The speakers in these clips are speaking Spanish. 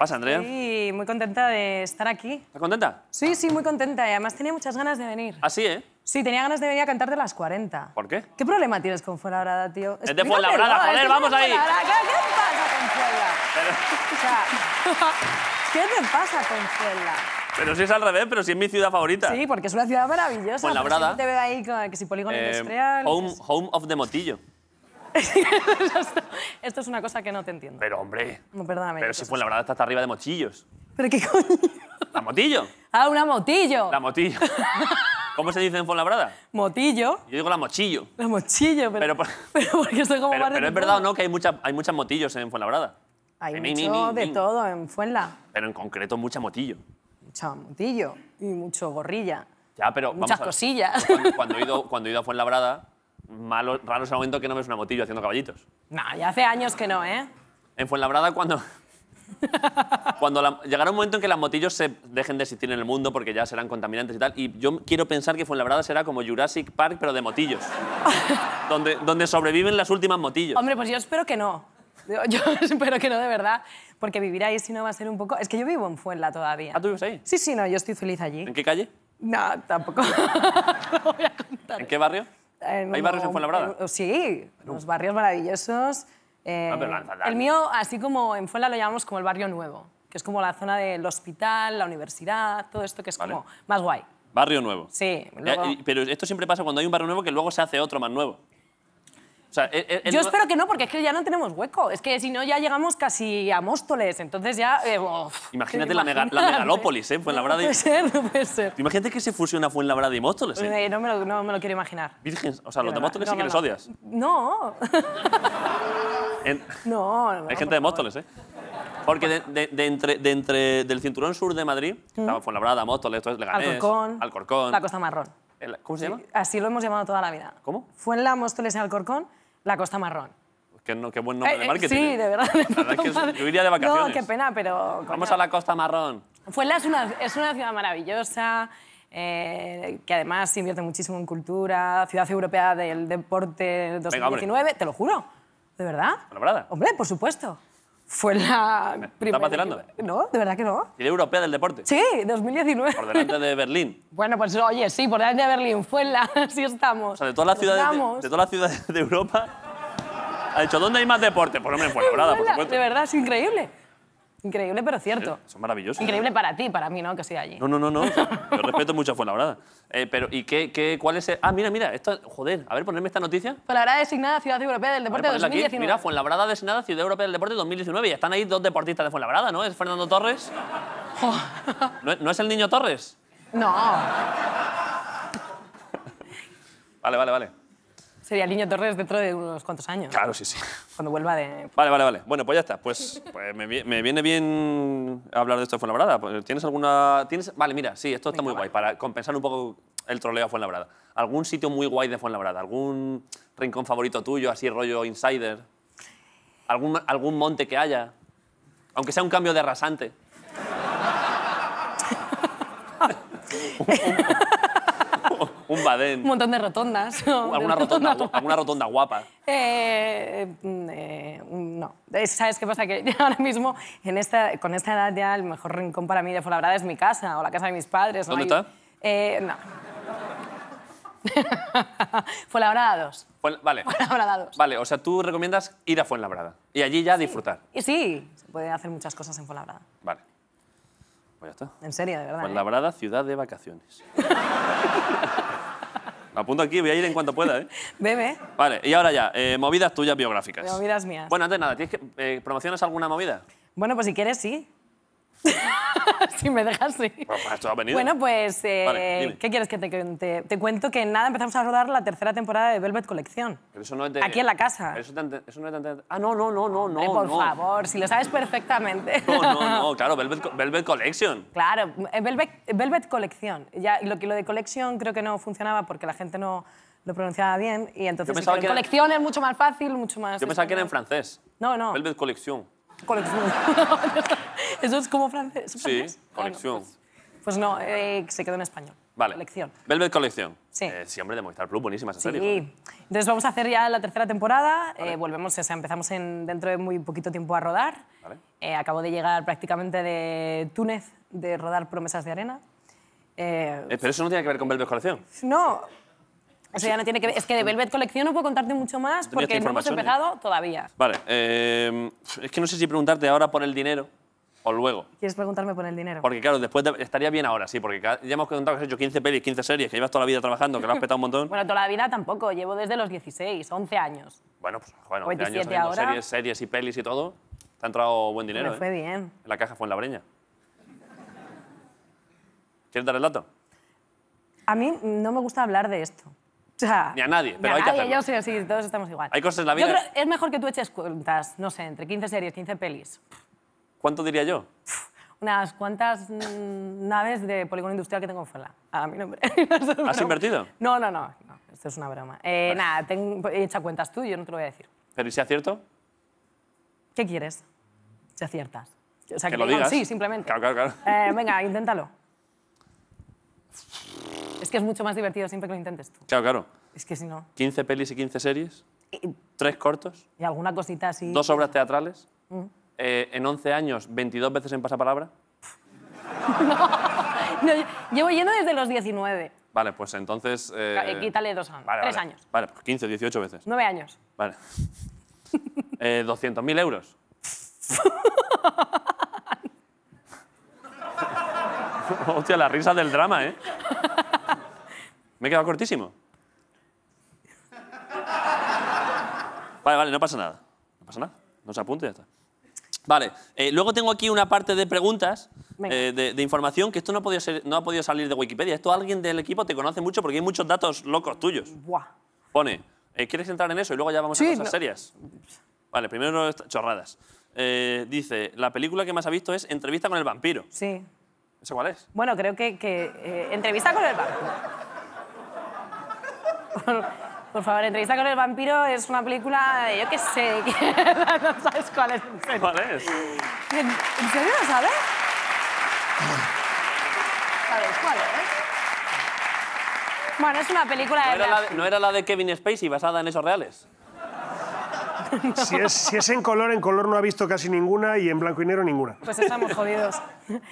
pasa, Andrea? Sí, muy contenta de estar aquí. ¿Estás contenta? Sí, sí, muy contenta. Y además tenía muchas ganas de venir. ¿Ah, sí, eh? Sí, tenía ganas de venir a cantarte las 40. ¿Por qué? ¿Qué problema tienes con Fuenlabrada, tío? Es de Fuenlabrada, joder, vamos ahí. ¿Qué, te pasa con Fuenlabrada? O sea, ¿qué te pasa con Fuenlabrada? Pero si es al revés, pero sí es mi ciudad favorita. Sí, porque es una ciudad maravillosa. Fuenlabrada. te veo ahí con que si polígono eh, industrial. Home, home of the Motillo. esto, es una cosa que no te entiendo. Pero, hombre. No, perdóname. Pero si fue la está hasta arriba de mochillos. ¿Pero qué coño? ¿La motillo? Ah, una motillo. La motillo. ¿Cómo se dice en Fuenlabrada? Motillo. Yo digo la mochillo. La mochillo, pero... Pero, estoy como... pero es verdad o no que hay, mucha, hay muchas motillos en Fuenlabrada. Hay mucho de todo en Fuenla. Pero en concreto mucha motillo. Mucha motillo y mucho gorrilla. Ya, pero... Muchas cosillas. Cuando, ido, cuando he ido a Fuenlabrada, raro es el momento que no ves una motillo haciendo caballitos. No, ya hace años que no, ¿eh? En Fuenlabrada, cuando. cuando llegará un momento en que las motillos se dejen de existir en el mundo porque ya serán contaminantes y tal. Y yo quiero pensar que Fuenlabrada será como Jurassic Park, pero de motillos. donde, donde sobreviven las últimas motillos. Hombre, pues yo espero que no. Yo, espero que no, de verdad. Porque vivir ahí si no va a ser un poco... Es que yo vivo en Fuenla todavía. ¿Ah, tú vives ahí? Sí, sí, no, yo estoy feliz allí. ¿En qué calle? No, tampoco. no voy a contar. ¿En qué barrio? ¿Hay barrios en Fuenlabrada? sí, los barrios maravillosos. Ah, eh, el mío, así como en Fuenla lo llamamos como el barrio nuevo, que es como la zona del hospital, la universidad, todo esto que es como más guay. Barrio nuevo. Sí. Pero esto siempre pasa cuando hay un barrio nuevo que luego se hace otro más nuevo. Yo espero que no, porque es que ya no tenemos hueco. Es que si no, ya llegamos casi a Móstoles. Entonces ya. Eh, imagínate la, megalópolis, ¿eh? Fuenlabrada. No puede ser, no puede ser. Imagínate que se fusiona Fuenlabrada y Móstoles. Eh? Eh, no, me lo, no, me quiero imaginar. Virgen, o sea, los de Móstoles sí que les odias. No. en... No, Hay gente de Móstoles, ¿eh? Porque de, entre, de, entre, del cinturón sur de Madrid, ¿Mm? estaba Fuenlabrada, Móstoles, Leganés, Alcorcón, Alcorcón. La Costa Marrón. ¿Cómo se llama? Así lo hemos llamado toda la vida. ¿Cómo? Fuenla, Móstoles y Alcorcón la Costa Marrón. Qué, no, qué buen nombre eh, de eh, marketing. sí, ¿eh? de verdad. yo iría de vacaciones. No, qué pena, pero... Vamos a la Costa Marrón. Fuenla es una, ciudad maravillosa, que además invierte muchísimo en cultura, ciudad europea del deporte 2019, te lo juro, de verdad. verdad? Hombre, por supuesto fue la primera... No, de verdad que no. ¿Y europea del deporte? Sí, 2019. Por delante de Berlín. bueno, pues oye, sí, por delante de Berlín, fue la... sí estamos. de todas las ciudades de, de Europa... Ha dicho, ¿dónde hay más deporte? Pues por no por supuesto. De verdad, es increíble. Increíble, pero cierto. son maravillosos. Increíble para ti, para mí, ¿no? Que sea allí. No, no, no, no. respeto mucho a Fuenlabrada. Eh, pero, ¿y qué, cuál es el... Ah, mira, mira, esto, joder, a ver, ponerme esta noticia. Fuenlabrada designada Ciudad Europea del Deporte de 2019. Mira, Fuenlabrada designada Ciudad Europea del Deporte 2019. Y están ahí dos deportistas de Fuenlabrada, ¿no? Es Fernando Torres. ¿No es el niño Torres? No. Vale, vale, vale. Sería Niño Torres dentro de unos cuantos años. Claro, sí, sí. Cuando vuelva de... Vale, vale, vale. Bueno, pues ya está. Pues, pues me, viene bien hablar de esto de Fuenlabrada. Pues, ¿Tienes alguna...? ¿Tienes... Vale, mira, sí, esto está muy guay. Para compensar un poco el troleo a Fuenlabrada. ¿Algún sitio muy guay de Fuenlabrada? ¿Algún rincón favorito tuyo, así rollo insider? ¿Algún, algún monte que haya? Aunque sea un cambio de rasante. Un badén. Un montón de rotondas. ¿Alguna, rotonda, rotonda, guapa? Eh, mm, eh mm, no. Eh, ¿Sabes qué pasa? Que ahora mismo, en esta, con esta edad ya, el mejor rincón para mí de Fuenlabrada es mi casa o la casa de mis padres. ¿Dónde está? Eh, no. Fuenlabrada 2. Vale. Fuenlabrada 2. Vale, o sea, tú recomiendas ir a Fuenlabrada y allí ya disfrutar. Y sí, se pueden hacer muchas cosas en Fuenlabrada. Vale. Pues ya está. En serio, de verdad. ¿eh? Fuenlabrada, ciudad de vacaciones. Apunto aquí, voy a ir en cuanto pueda, ¿eh? Bebe. Vale, y ahora ya, eh, movidas tuyas biográficas. Movidas mías. Bueno, antes nada, ¿tienes que, eh, alguna movida? Bueno, pues si quieres, sí. si me dejas, sí. Bueno, pues, pues eh, ¿qué quieres que te cuente? Te cuento que nada empezamos a rodar la tercera temporada de Velvet Collection. eso no es Aquí en la casa. eso, no es tan... Ah, no, no, no, no, no. Por favor, si lo sabes perfectamente. No, no, no, claro, Velvet, Collection. Claro, Velvet, Velvet Collection. Eh, ya, lo, lo de Collection creo que no funcionaba porque la gente no lo pronunciaba bien y entonces Yo pensaba que colección es mucho más fácil, mucho más... Yo pensaba que era en francés. No, no. Velvet Collection. Colección. ¿Eso es como francés? Sí, colección. Pues, pues, no, eh, se quedó en español. Vale. Colección. Velvet Colección. Sí. Eh, de Movistar Plus, buenísima esa serie. Sí. Entonces vamos a hacer ya la tercera temporada. Eh, volvemos, o sea, empezamos en, dentro de muy poquito tiempo a rodar. Vale. Eh, acabo de llegar prácticamente de Túnez, de rodar Promesas de Arena. Pero eso no tiene que ver con Velvet Colección. No. O sea, ya no tiene que Es que de Velvet Colección no puedo contarte mucho más porque no hemos empezado todavía. Vale. es que no sé si preguntarte ahora por el dinero o luego. ¿Quieres preguntarme por el dinero? Porque claro, después estaría bien ahora, sí, porque ya hemos contado que has hecho 15 pelis, 15 series, que llevas toda la vida trabajando, que lo has petado un montón. bueno, toda la vida tampoco, llevo desde los 16, 11 años. Bueno, pues bueno, 11 años haciendo series, series y pelis y todo. Te ha entrado buen dinero. Me fue ¿eh? bien. La caja fue en la breña. ¿Quieres dar el dato? A mí no me gusta hablar de esto. O sea, ni a nadie, pero hay que hacerlo. Yo sé, sí, todos estamos igual. Hay cosas en la vida. es mejor que tú eches cuentas, no sé, entre 15 series, 15 pelis. ¿Cuánto diría yo? unas cuantas mm, naves de polígono industrial que tengo fuera A mi nombre. ¿Has invertido? No, no, no, Esto es una broma. Eh, nada, tengo, he cuentas tú yo no te lo voy a decir. ¿Pero y si acierto? ¿Qué quieres? Si aciertas. O sea, que, lo digas. Sí, simplemente. Claro, claro, eh, venga, inténtalo. es que es mucho más divertido siempre que lo intentes tú. Claro, claro. Es que si no. ¿15 pelis y 15 series? ¿Tres cortos? ¿Y alguna cosita así? ¿Dos obras teatrales? Mm. Eh, en 11 años 22 veces en pasapalabra? no, llevo yendo desde los 19. Vale, pues entonces... Eh, eh, quítale dos años, tres años. Vale, pues 15, 18 veces. Nueve años. Vale. 200.000 euros. Hostia, la risa del drama, ¿eh? Me he quedado cortísimo. Vale, vale, no pasa nada. No pasa nada. No se apunte y ya está. Vale, eh, luego tengo aquí una parte de preguntas, eh, de, información, que esto no ha, podido ser, no ha podido salir de Wikipedia. Esto alguien del equipo te conoce mucho porque hay muchos datos locos tuyos. Pone, eh, ¿quieres entrar en eso? Y luego ya vamos a cosas serias. Vale, primero chorradas. dice, la película que más ha visto es Entrevista con el vampiro. Sí. ¿Eso cuál es? Bueno, creo que, que Entrevista con el vampiro. Por favor, Entrevista con el vampiro es una película, yo qué sé, no sabes cuál es. En serio. ¿Cuál es? ¿En, serio lo sabes? ¿Sabes cuál es? Bueno, es una película de... ¿No era la de Kevin Spacey basada en esos reales? Si, es, en color, en color no ha visto casi ninguna y en blanco y negro ninguna. Pues estamos jodidos.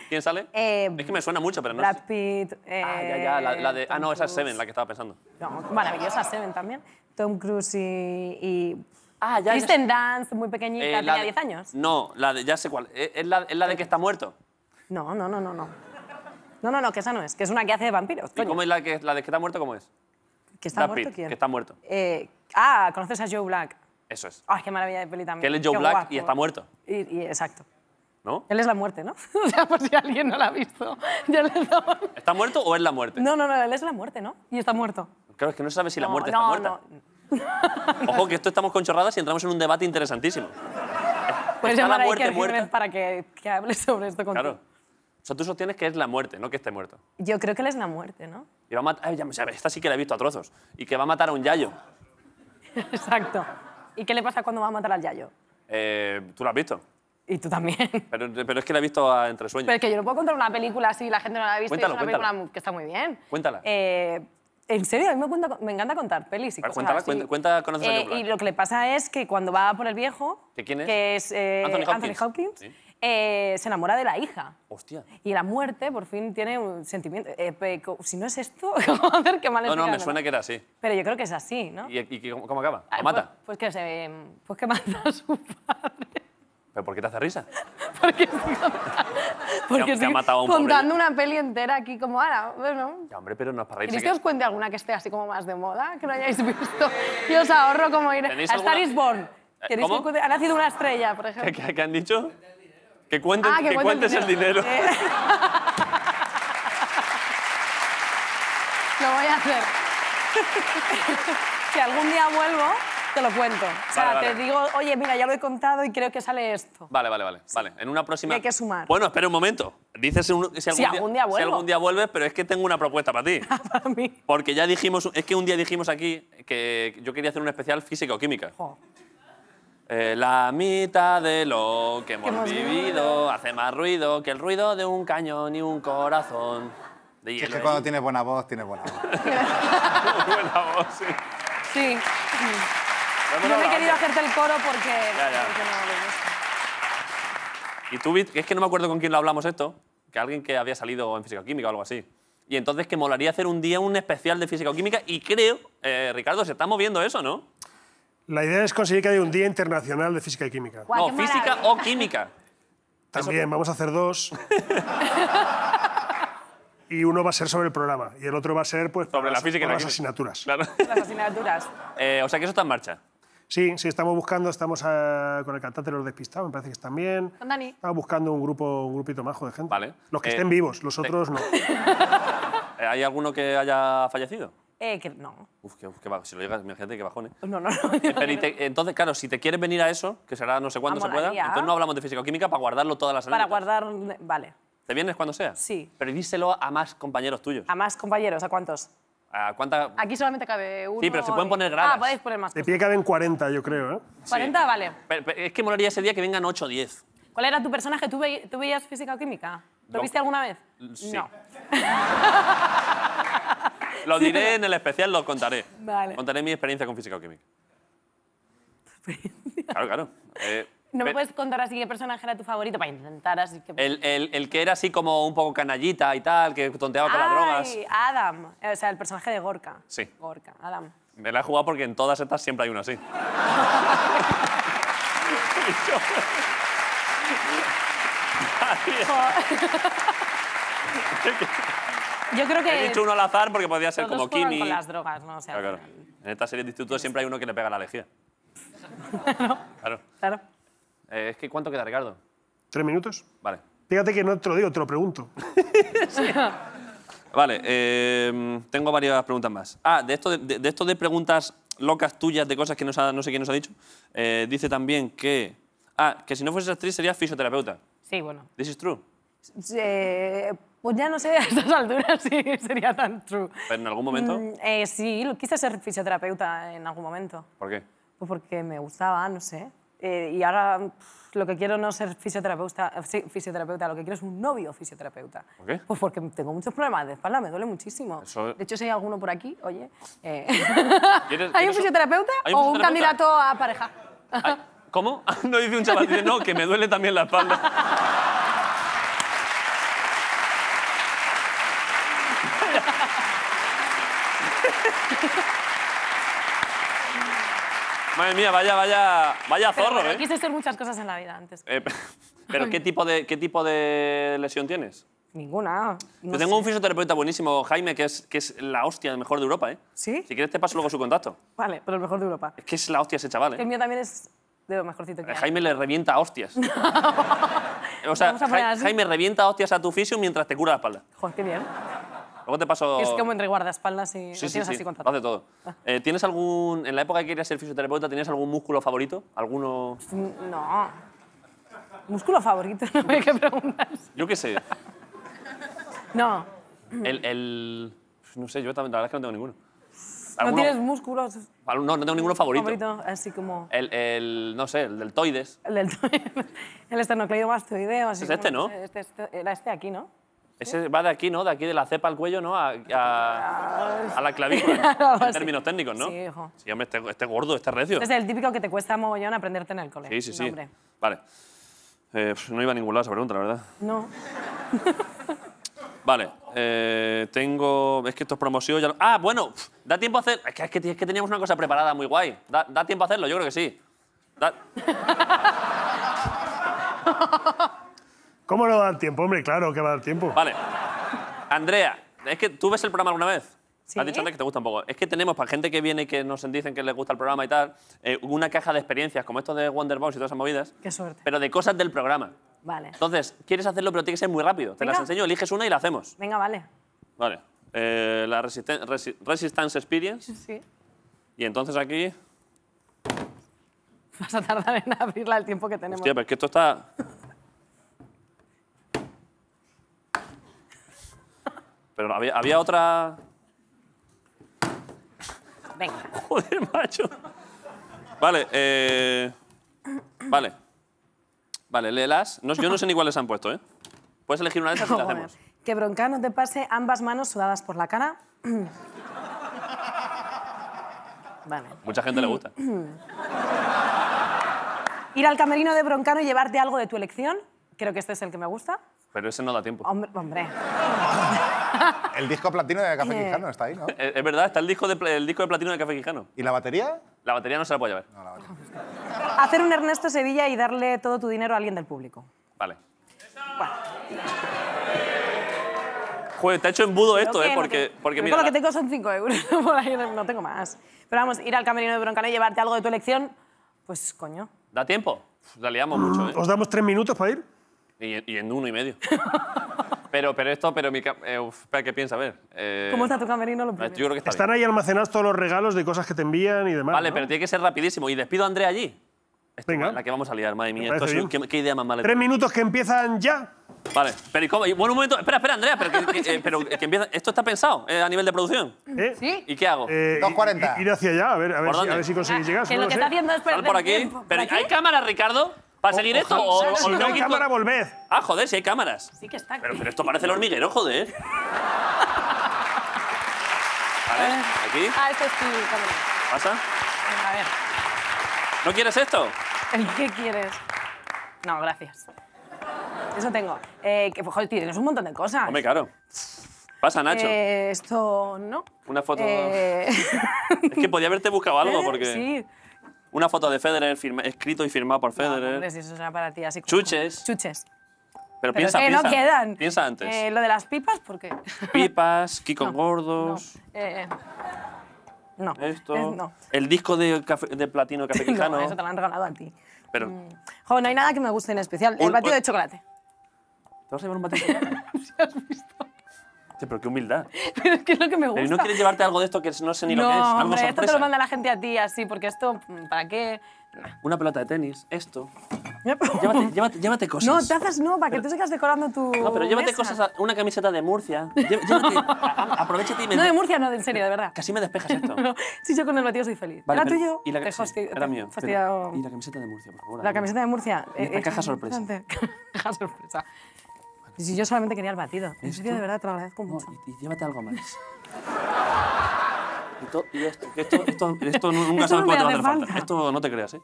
¿Quién sale? Eh, es que me suena mucho, pero no. Brad Pitt. Eh, ah, ya, ya, la, de, ah, no, esa es Seven, la que estaba pensando. No, maravillosa Seven también. Tom Cruise y. ah, ya. Kristen Dance, muy pequeñita, eh, tenía 10 años. No, la de, ya sé cuál. Eh, ¿Es, la, de que está muerto? No, no, no, no. No, no, no, no que esa no es, que es una que hace de vampiros. cómo es la, de que está muerto? ¿Cómo es? ¿Que está Brad muerto Pitt, quién? Que está muerto. ah, conoces a Joe Black. Eso es. ¡Ay, qué maravilla de peli también! Que él es Joe Black y está muerto. Y, exacto. ¿No? Él es la muerte, ¿no? o sea, por si alguien no la ha visto. ¿Está muerto o es la muerte? No, no, no, él es la muerte, ¿no? Y está muerto. Claro, es que no sabe si la muerte está muerta. No. Ojo, que esto estamos con chorradas y entramos en un debate interesantísimo. pues yo la a Iker muerta? para que, que, hable sobre esto contigo. Claro. O sea, tú sostienes que es la muerte, no que esté muerto. Yo creo que él es la muerte, ¿no? Y va a matar... ya esta sí que la he visto a trozos. Y que va a matar a un yayo. Exacto. ¿Y qué le pasa cuando va a matar al Yayo? Eh, ¿Tú lo has visto? Y tú también. Pero, es que la he visto a entre sueños. Pero es que yo no puedo contar una película así, la gente no la ha visto. Cuéntalo, y es una película que está muy bien. Cuéntala. Eh, en serio, a mí me, me encanta contar pelis y cosas cuéntala, cuenta, conoces a eh, y lo que le pasa es que cuando va por el viejo, quién es? que es Anthony Hopkins, eh, se enamora de la hija. Hostia. Y la muerte por fin tiene un sentimiento. Eh, si no es esto, ver qué mal No, no, me suena que era así. Pero yo creo que es así, ¿no? ¿Y, cómo, acaba? ¿O mata? Pues, pues que pues que mata a su padre. ¿Pero por qué te hace risa? porque porque porque ha matado un contando una peli entera aquí como ahora, bueno. hombre, pero no es para ¿Queréis que... os cuente alguna que esté así como más de moda, que no hayáis visto? y os ahorro como ir a alguna... Star is Born. Eh, ¿Cómo? Ha nacido una estrella, por ejemplo. qué, qué han dicho? Ah, que, que, cuentes el dinero. lo voy a hacer. si algún día vuelvo, te lo cuento. o sea, te digo, oye, mira, ya lo he contado y creo que sale esto. Vale, vale, vale. vale. En una próxima. hay que sumar. Bueno, espera un momento. Dices si algún, día, Si algún día vuelves, pero es que tengo una propuesta para ti. Ah, para mí. Porque ya dijimos, es que un día dijimos aquí que yo quería hacer un especial física o química. Eh, la mitad de lo que hemos, vivido hace más ruido que el ruido de un cañón y un corazón. es que cuando tienes buena voz, tienes buena voz. buena voz, sí. Sí. Yo me he querido hacerte el coro porque, Y tú, es que no me acuerdo con quién lo hablamos esto, que alguien que había salido en física-química o algo así. Y entonces que molaría hacer un día un especial de física-química y creo, eh, Ricardo, se está moviendo eso, ¿no? La idea es conseguir que haya un Día Internacional de Física y Química. ¿O física o química. También, vamos a hacer dos. y uno va a ser sobre el programa y el otro va a ser pues, sobre las, la física las asignaturas. Claro. Las asignaturas. Eh, o sea que eso está en marcha. Sí, sí, estamos buscando, estamos eh, con el cantante Los Despistados, me parece que están bien. Con Dani. Estamos buscando un grupo, un grupito majo de gente. Vale. Los que eh, estén vivos, los otros no. ¿Hay alguno que haya fallecido? Eh, que no. Uf, qué, bajo. Si lo llegas, imagínate qué bajón, ¿eh? No, no, no. entonces, claro, si te quieres venir a eso, que será no sé cuándo se pueda, entonces no hablamos de física o química para guardarlo todas las Para guardar. Vale. ¿Te vienes cuando sea? Sí. Pero díselo a más compañeros tuyos. ¿A más compañeros? ¿A cuántos? ¿A cuánta...? Aquí solamente cabe uno. Sí, pero se pueden poner gradas. Ah, podéis poner más. De pie caben 40, yo creo, ¿eh? 40, vale. es que molaría ese día que vengan 8 o 10. ¿Cuál era tu personaje? ¿Tú, tú veías física o química? ¿Lo viste alguna vez? No. lo diré en el especial, lo contaré. Contaré mi experiencia con física o química. claro, claro. Eh, ¿No me puedes contar así qué personaje era tu favorito para intentar así que... El, el, el que era así como un poco canallita y tal, que tonteaba con las drogas. Adam. O sea, el personaje de Gorka. Sí. Gorka, Adam. Me la he jugado porque en todas estas siempre hay uno así. Yo creo que... He dicho uno al azar porque podía ser como Kimi con las drogas, ¿no? O En esta serie de instituto pues- siempre hay uno que le pega la lejía. claro. Claro. Eh, es que ¿cuánto queda, Ricardo? ¿Tres minutos? Vale. Fíjate que no te lo digo, te lo pregunto. vale, eh, tengo varias preguntas más. Ah, de esto de, esto de preguntas locas tuyas, de cosas que no sé quién nos ha dicho, eh, dice también que... Ah, que si no fuese actriz sería fisioterapeuta. Sí, bueno. ¿This is true? Pues ya no sé, a estas alturas si sería tan true. ¿Pero en algún momento? Mm, eh, sí, quise ser fisioterapeuta en algún momento. ¿Por qué? Pues porque me gustaba, no sé. Eh, y ahora lo que quiero no ser fisioterapeuta, eh, fisioterapeuta, lo que quiero es un novio fisioterapeuta. ¿Por qué? Pues porque tengo muchos problemas de espalda, me duele muchísimo. De hecho, si hay alguno por aquí, oye, eh, ¿Hay, un fisioterapeuta o un candidato a pareja? ¿Cómo? No dice un chaval, dice, no, que me duele también la espalda. Madre mía, vaya, vaya, vaya zorro, ¿eh? Quise hacer muchas cosas en la vida antes. Eh, pero ¿qué tipo, de, ¿qué tipo de lesión tienes? Ninguna. tengo un fisioterapeuta buenísimo, Jaime, que es, que es la hostia, mejor de Europa, ¿eh? ¿Sí? Si quieres te paso luego su contacto. Vale, pero el mejor de Europa. Es que es la hostia ese chaval, ¿eh? El mío también es de lo mejorcito que eh, hay. Jaime le revienta hostias. o sea, Jaime revienta hostias a tu fisio mientras te cura la espalda. Joder, qué bien. Luego te paso... Es como entre guardaespaldas y sí, tienes sí, así contacto. hace todo. Ah. Eh, ¿Tienes algún... En la época que querías ser fisioterapeuta, tienes algún músculo favorito? ¿Alguno...? Mm, no. ¿Músculo favorito? No me que preguntas. Yo qué sé. no. El, No sé, yo también, la verdad es que no tengo ninguno. ¿No tienes músculos? No, no tengo ninguno favorito. favorito así como... El, el, no sé, el deltoides. El deltoides. El esternocleidomastoideo. Así ¿Es este, no? Este, este, era este aquí, ¿no? Ese va de aquí, ¿no? De aquí de la cepa al cuello, ¿no? A, a, la clavícula, en términos técnicos, ¿no? Sí, hijo. este, este gordo, este recio. Este es el típico que te cuesta mogollón aprenderte en el colegio. Sí, sí, sí. Vale. Eh, no iba a ningún lado esa pregunta, la verdad. No. Vale, eh, tengo... Es que esto es promoción ya... Ah, bueno, da tiempo a hacer... Es que, es que, es que teníamos una cosa preparada muy guay. Da, da, tiempo a hacerlo, yo creo que sí. Da... ¿Cómo no dan tiempo? Hombre, claro que va a dar tiempo. Vale. Andrea, es que tú ves el programa alguna vez. Has dicho antes que te gusta un poco. Es que tenemos, para gente que viene y que nos dicen que les gusta el programa y tal, eh, una caja de experiencias como esto de Wonderbox y todas esas movidas. Qué suerte. Pero de cosas del programa. Vale. Entonces, quieres hacerlo, pero tiene que ser muy rápido. Te las enseño, eliges una y la hacemos. Venga, vale. Vale. Eh, la Resistance Experience. Sí. Y entonces aquí... Vas a tardar en abrirla el tiempo que tenemos. Hostia, pero es que esto está... Pero había, otra... Venga. Joder, macho. Vale, eh... Vale. Vale, léelas. No, yo no sé ni cuáles han puesto, ¿eh? Puedes elegir una de esas y la hacemos. Que Broncano te pase ambas manos sudadas por la cara. vale. Mucha gente le gusta. Ir al camerino de Broncano y llevarte algo de tu elección. Creo que este es el que me gusta. Pero ese no da tiempo. Hombre. hombre. El disco platino de Café eh. Quijano está ahí, ¿no? Es, verdad, está el disco, de, disco de platino de Café Quijano. ¿Y la batería? La batería no se la puede llevar. Hacer un Ernesto Sevilla y darle todo tu dinero a alguien del público. Vale. Joder, te ha hecho embudo esto, ¿eh? porque, porque mira. Lo que tengo son 5 euros. no tengo más. Pero vamos, ir al camerino de Broncano y llevarte algo de tu elección, pues coño. ¿Da tiempo? La liamos mucho, ¿eh? ¿Os damos tres minutos para ir? Y, y en uno y medio. Pero, pero esto, pero mi... Eh, uf, espera, ¿qué piensa? A ver. eh, ¿Cómo está tu camerino? Lo Están ahí almacenados todos los regalos de cosas que te envían y demás. Vale, pero tiene que ser rapidísimo. Y despido a Andrea allí. Esto, Venga. La que vamos a liar, madre mía. Esto ¿qué, qué idea más mala. Tres minutos que empiezan ya. Vale, pero ¿y cómo? Bueno, un momento. Espera, espera, Andrea. Pero, que, que- eh, empieza... ¿Esto está pensado eh, a nivel de producción? ¿eh? Sí. ¿Y qué hago? 2.40. Ir hacia allá, a ver, a ver, si, a ver si conseguís llegar. Que no lo que sé. está haciendo es perder por aquí. tiempo. Pero, ¿Hay cámara, Ricardo? ¿Para seguir salir esto? O, o, no hay cámara, volved. Ah, joder, si hay cámaras. Sí que está. Pero, esto parece el hormiguero, joder. A ver, aquí. Ah, esto es tu ¿Pasa? a ver. ¿No quieres esto? ¿Qué quieres? No, gracias. Eso tengo. Eh, que, pues, joder, tienes un montón de cosas. Hombre, claro. Pasa, Nacho. Eh, esto no. Una foto. Eh... Es que podía haberte buscado algo porque. Sí. Una foto de Federer escrito y firmado por Federer. No, eso será para ti, Chuches. Chuches. Pero, piensa, que piensa, antes. Eh, lo de las pipas, ¿por qué? Pipas, Kiko Gordos. Eh, eh. No. Esto. no. El disco de, platino Café eso te lo han regalado a ti. Pero. Mm. Jo, no hay nada que me guste en especial. el batido de chocolate. ¿Te vas a llevar un batido de chocolate? ¿Sí has visto? pero qué humildad. pero es que es lo que me gusta. Pero no quieres llevarte algo de esto que no sé ni lo que es. esto te lo manda la gente a ti así, porque esto, ¿para qué? Una pelota de tenis, esto. llévate, llévate, llévate, cosas. No, tazas no, para que tú sigas decorando tu. No, pero llévate cosas. una camiseta de Murcia. Llévate, aprovechate y me. No de Murcia, no, en serio, de verdad. Casi me despejas esto. si yo con el batido soy feliz. Vale, era tuyo. Y la, que era mío. y la camiseta de Murcia, por favor. La camiseta de Murcia. la eh, eh, caja sorpresa. caja sorpresa. Y si yo solamente quería el batido. En serio, de verdad, te lo agradezco mucho. y, llévate algo más. y, esto, esto, esto, esto, nunca sabes cuánto va a hacer falta. Esto no te creas, ¿eh?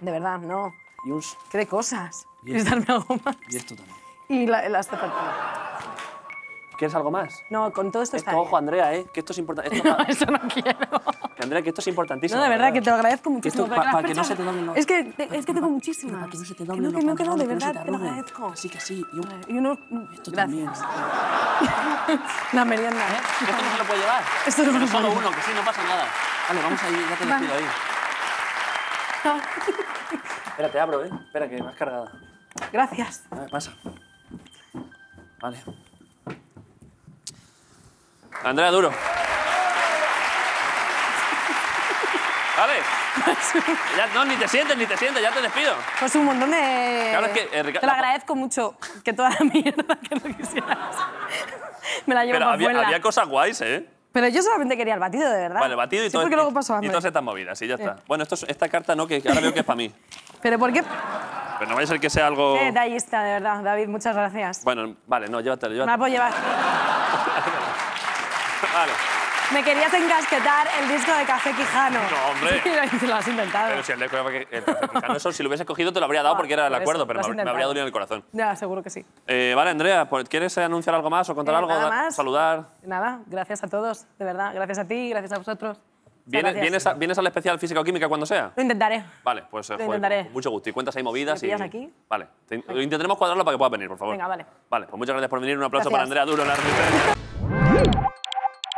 De verdad, no. Y un... ¿Qué de cosas? Y ¿Quieres darme algo más? Y esto también. Y la, las ¿Quieres algo más? No, con todo esto, está Ojo, Andrea, ¿eh? Que esto es importante. Esto... no, eso no quiero. Andrea, que esto es importantísimo. No, de verdad, que te lo agradezco muchísimo. para que no se te Es que, es que tengo muchísimas. Para que no se te que no, que no, de verdad, te lo agradezco. Sí que sí. Y uno... Esto también. La merienda. ¿Eh? Esto no se lo puede llevar. Esto no es Solo uno, que sí, no pasa nada. Vale, vamos ahí, ya te lo pido ahí. Espera, te abro, ¿eh? Espera, que me has cargado. Gracias. A ver, pasa. Vale. Andrea, duro. ¿Vale? ya, no, ni te sientes, ni te sientes, ya te despido. Pues un montón de... Eh, te lo agradezco mucho que toda la mierda que no quisieras me la llevo Pero había, había cosas guays, ¿eh? Pero yo solamente quería el batido, de verdad. batido y sí, todo. porque luego pasó y, y todas estas movidas, y ya está. Bueno, esto esta carta no, que ahora veo que es para mí. Pero ¿por qué? Pero no vaya a ser que sea algo... ahí detallista, de verdad, David, muchas gracias. Bueno, vale, no, llévatelo, Me No la puedo llevar. Vale. Me querías encasquetar el disco de Café Quijano. No, hombre. lo has inventado. Pero si el si lo hubiese cogido, te lo habría dado porque era el acuerdo, pero me, habría dolido en el corazón. Ya, seguro que sí. Eh, vale, Andrea, pues, ¿quieres anunciar algo más o contar eh, algo? Saludar. Nada, gracias a todos, de verdad. Gracias a ti, gracias a vosotros. ¿Vienes, al especial físico-química cuando sea? Lo intentaré. Vale, pues eh, lo intentaré. mucho gusto. Y cuentas ahí movidas. aquí? Vale, intentaremos cuadrarlo para que puedas venir, por favor. Venga, vale. Vale, pues muchas gracias por venir. Un aplauso para Andrea Duro, la